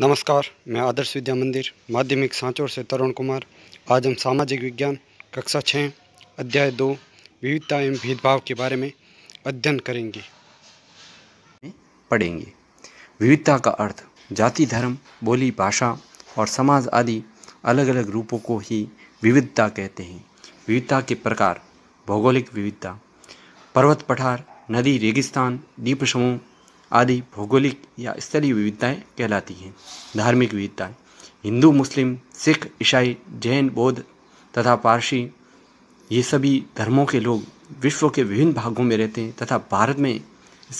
नमस्कार मैं आदर्श विद्या मंदिर माध्यमिक सांचौर से तरुण कुमार आज हम सामाजिक विज्ञान कक्षा छः अध्याय दो विविधता एवं भेदभाव के बारे में अध्ययन करेंगे पढ़ेंगे विविधता का अर्थ जाति धर्म बोली भाषा और समाज आदि अलग अलग रूपों को ही विविधता कहते हैं विविधता के प्रकार भौगोलिक विविधता पर्वत पठार नदी रेगिस्तान द्वीप समूह आदि भौगोलिक या स्थलीय विविधताएँ कहलाती हैं धार्मिक विविधताएँ हिंदू मुस्लिम सिख ईसाई जैन बौद्ध तथा पारसी ये सभी धर्मों के लोग विश्व के विभिन्न भागों में रहते हैं तथा भारत में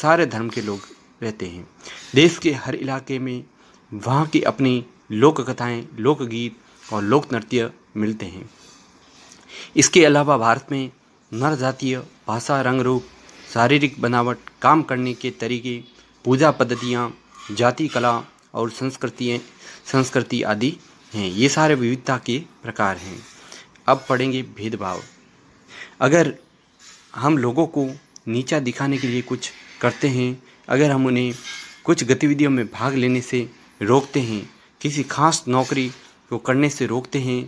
सारे धर्म के लोग रहते हैं देश के हर इलाके में वहाँ की अपनी लोक कथाएँ लोकगीत और लोक नृत्य मिलते हैं इसके अलावा भारत में नर जातीय भाषा रंग रूप शारीरिक बनावट काम करने के तरीके पूजा पद्धतियाँ जाति कला और संस्कृतियाँ संस्कृति आदि हैं ये सारे विविधता के प्रकार हैं अब पढ़ेंगे भेदभाव अगर हम लोगों को नीचा दिखाने के लिए कुछ करते हैं अगर हम उन्हें कुछ गतिविधियों में भाग लेने से रोकते हैं किसी खास नौकरी को करने से रोकते हैं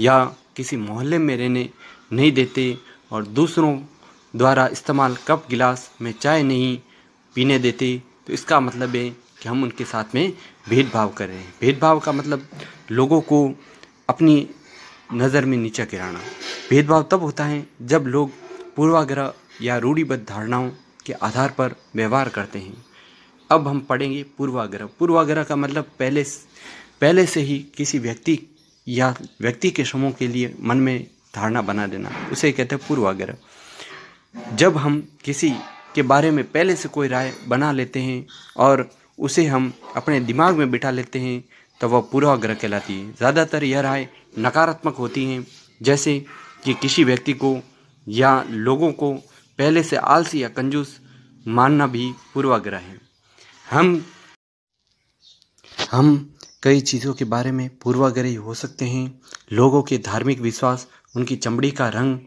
या किसी मोहल्ले में रहने नहीं देते और दूसरों द्वारा इस्तेमाल कप गिलास में चाय नहीं पीने देते तो इसका मतलब है कि हम उनके साथ में भेदभाव कर रहे हैं भेदभाव का मतलब लोगों को अपनी नज़र में नीचा गिराना भेदभाव तब होता है जब लोग पूर्वाग्रह या रूढ़िबद्ध धारणाओं के आधार पर व्यवहार करते हैं अब हम पढ़ेंगे पूर्वाग्रह पूर्वाग्रह का मतलब पहले पहले से ही किसी व्यक्ति या व्यक्ति के समूह के लिए मन में धारणा बना देना उसे कहते हैं पूर्वाग्रह जब हम किसी के बारे में पहले से कोई राय बना लेते हैं और उसे हम अपने दिमाग में बिठा लेते हैं तो वह पूर्वाग्रह कहलाती है ज़्यादातर यह राय नकारात्मक होती हैं जैसे कि किसी व्यक्ति को या लोगों को पहले से आलसी या कंजूस मानना भी पूर्वाग्रह है हम हम कई चीज़ों के बारे में पूर्वाग्रही हो सकते हैं लोगों के धार्मिक विश्वास उनकी चमड़ी का रंग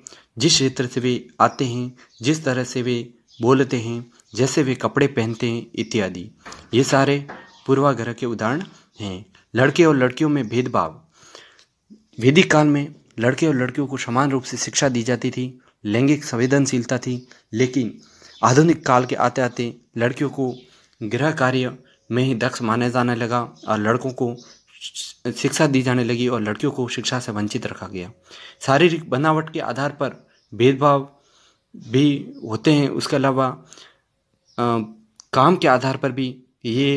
जिस क्षेत्र से वे आते हैं जिस तरह से वे बोलते हैं जैसे वे कपड़े पहनते हैं इत्यादि ये सारे पूर्वाग्रह के उदाहरण हैं लड़के और लड़कियों में भेदभाव वैदिक काल में लड़के और लड़कियों को समान रूप से शिक्षा दी जाती थी लैंगिक संवेदनशीलता थी लेकिन आधुनिक काल के आते आते लड़कियों को गृह कार्य में ही दक्ष माना जाने लगा और लड़कों को शिक्षा दी जाने लगी और लड़कियों को शिक्षा से वंचित रखा गया शारीरिक बनावट के आधार पर भेदभाव भी होते हैं उसके अलावा काम के आधार पर भी ये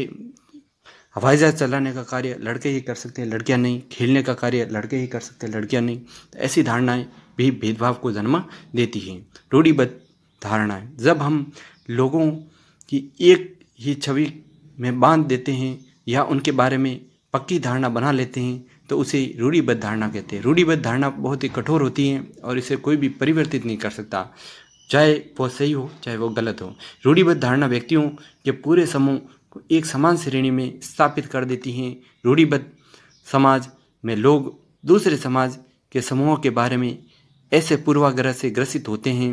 हवाई जहाज चलाने का कार्य लड़के ही कर सकते हैं लड़कियां नहीं खेलने का कार्य लड़के ही कर सकते हैं लड़कियां नहीं तो ऐसी धारणाएं भी भेदभाव को जन्म देती हैं रूढ़ीबद्ध धारणाएं जब हम लोगों की एक ही छवि में बांध देते हैं या उनके बारे में पक्की धारणा बना लेते हैं तो उसे रूढ़ीबद्ध धारणा कहते हैं रूढ़ीबद्ध धारणा बहुत ही कठोर होती है और इसे कोई भी परिवर्तित नहीं कर सकता चाहे वो सही हो चाहे वो गलत हो रूढ़िबद्ध धारणा व्यक्तियों के पूरे समूह को एक समान श्रेणी में स्थापित कर देती हैं रूढ़िबद्ध समाज में लोग दूसरे समाज के समूहों के बारे में ऐसे पूर्वाग्रह से ग्रसित होते हैं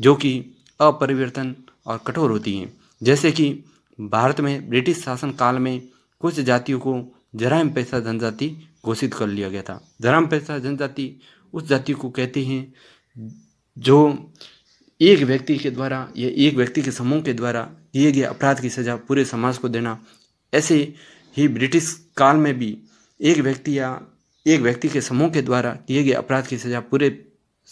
जो कि अपरिवर्तन और कठोर होती हैं जैसे कि भारत में ब्रिटिश शासन काल में कुछ जातियों को जराम पैसा जनजाति घोषित कर लिया गया था जराम पैसा जनजाति उस जाति को कहते हैं जो एक व्यक्ति के द्वारा या एक व्यक्ति के समूह के द्वारा दिए गए अपराध की सज़ा पूरे समाज को देना ऐसे ही ब्रिटिश काल में भी एक व्यक्ति या एक व्यक्ति के समूह के द्वारा दिए गए अपराध की सज़ा पूरे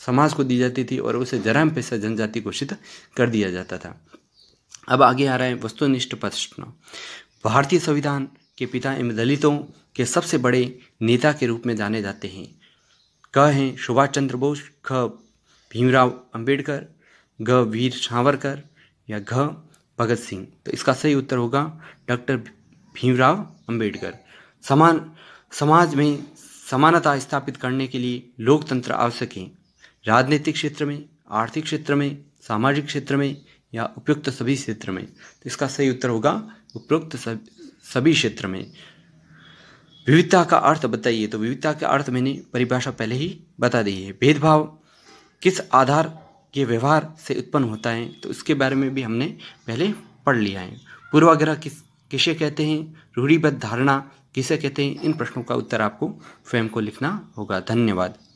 समाज को दी जाती थी और उसे जरा पेशा जनजाति घोषित कर दिया जाता था अब आगे आ रहा है वस्तुनिष्ठ प्रश्न भारतीय संविधान के पिता एवं दलितों के सबसे बड़े नेता के रूप में जाने जाते हैं क हैं सुभाष चंद्र बोस ख भीमराव अंबेडकर ग वीर सावरकर या घ भगत सिंह तो इसका सही उत्तर होगा डॉक्टर भीमराव अंबेडकर समान समाज में समानता स्थापित करने के लिए लोकतंत्र आवश्यक है राजनीतिक क्षेत्र में आर्थिक क्षेत्र में सामाजिक क्षेत्र में या उपयुक्त सभी क्षेत्र में तो इसका सही उत्तर होगा उपयुक्त सभी क्षेत्र में विविधता का अर्थ बताइए तो विविधता का अर्थ मैंने परिभाषा पहले ही बता दी है भेदभाव किस आधार ये व्यवहार से उत्पन्न होता है तो उसके बारे में भी हमने पहले पढ़ लिया है पूर्वाग्रह किस किसे कहते हैं रूढ़िबद्ध धारणा किसे कहते हैं इन प्रश्नों का उत्तर आपको स्वयं को लिखना होगा धन्यवाद